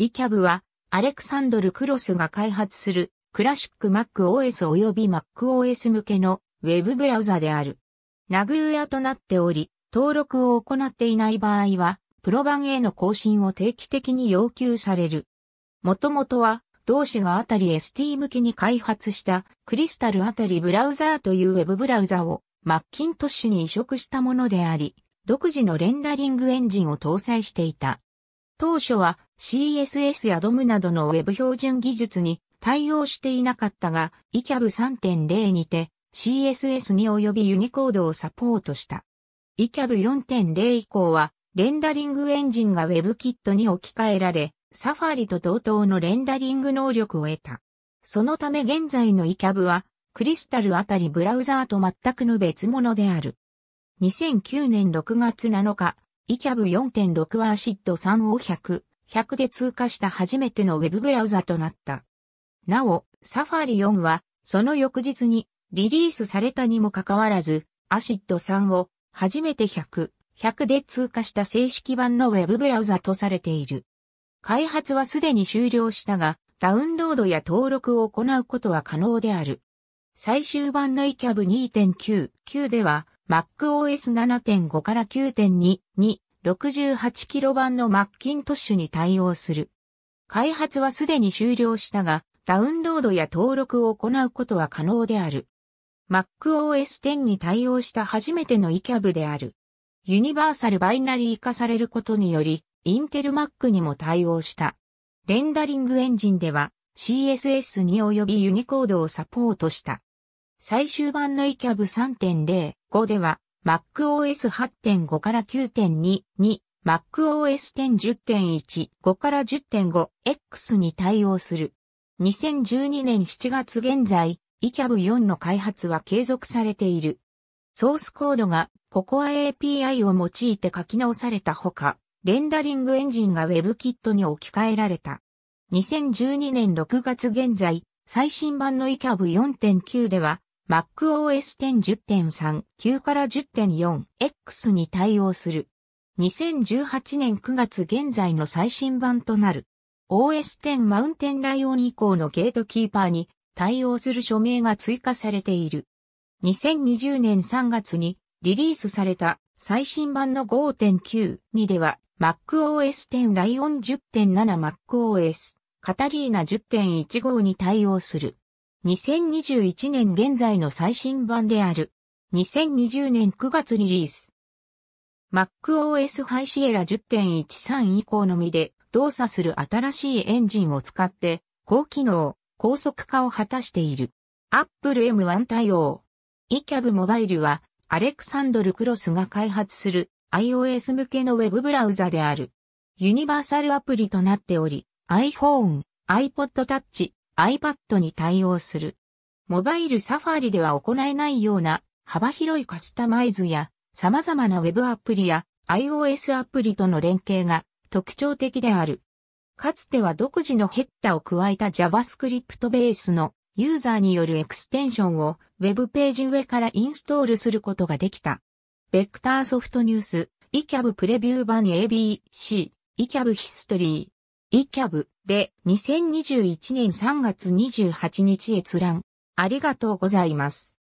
イキャブは、アレクサンドル・クロスが開発する、クラシック MacOS 及び MacOS 向けのウェブブラウザである。ナグーヤとなっており、登録を行っていない場合は、プロ版への更新を定期的に要求される。もともとは、同氏があたり ST 向けに開発したクリスタルあたりブラウザーというウェブブラウザをマッキントッシュに移植したものであり、独自のレンダリングエンジンを搭載していた。当初は CSS や DOM などの Web 標準技術に対応していなかったが、ECAB 3.0にて CSS に及びユニコードをサポートした。ECAB 4.0以降は、レンダリングエンジンが WebKit に置き換えられ、サファリと同等のレンダリング能力を得た。そのため現在の ECAB は、クリスタルあたりブラウザーと全くの別物である。2009年6月7日、ECAB4.6 はアシッド3を100、100で通過した初めてのウェブブラウザとなった。なお、サファリ4は、その翌日にリリースされたにもかかわらず、アシッド3を初めて100、100で通過した正式版のウェブブラウザとされている。開発はすでに終了したが、ダウンロードや登録を行うことは可能である。最終版の ECAB2.9、9では、MacOS7.5 から9.2に68キロ版のマッキントッシュに対応する。開発はすでに終了したが、ダウンロードや登録を行うことは可能である。MacOS 10に対応した初めての eCab である。ユニバーサルバイナリー化されることにより、インテル Mac にも対応した。レンダリングエンジンでは CSS に及びユニコードをサポートした。最終版の eCab 3.05では MacOS 8.5から9.2、2、MacOS 10.10.1、5から10.5、X に対応する。2012年7月現在、ECAB4 の開発は継続されている。ソースコードが Cocoa API を用いて書き直されたほか、レンダリングエンジンが WebKit に置き換えられた。2012年6月現在、最新版の ECAB4.9 では、MacOS 10.10.3、9から 10.4X に対応する。2018年9月現在の最新版となる。OS 10マウンテンライオン以降のゲートキーパーに対応する署名が追加されている。2020年3月にリリースされた最新版の5.92では MacOS 10ライオン10.7 MacOS カタリーナ10.15に対応する。2021年現在の最新版である。2020年9月リリース。MacOS ハイシエラ10.13以降のみで動作する新しいエンジンを使って高機能、高速化を果たしている。Apple M1 対応。eCab モバイルはアレクサンドル・クロスが開発する iOS 向けのウェブブラウザである。ユニバーサルアプリとなっており、iPhone、iPod Touch、iPad に対応する。モバイルサファリでは行えないような幅広いカスタマイズや様々な Web アプリや iOS アプリとの連携が特徴的である。かつては独自のヘッダを加えた JavaScript ベースのユーザーによるエクステンションを Web ページ上からインストールすることができた。ベクターソフトニュース、eCab プレビュー版 ABC、eCab ヒストリー、eCab で2021年3月28日閲覧。ありがとうございます。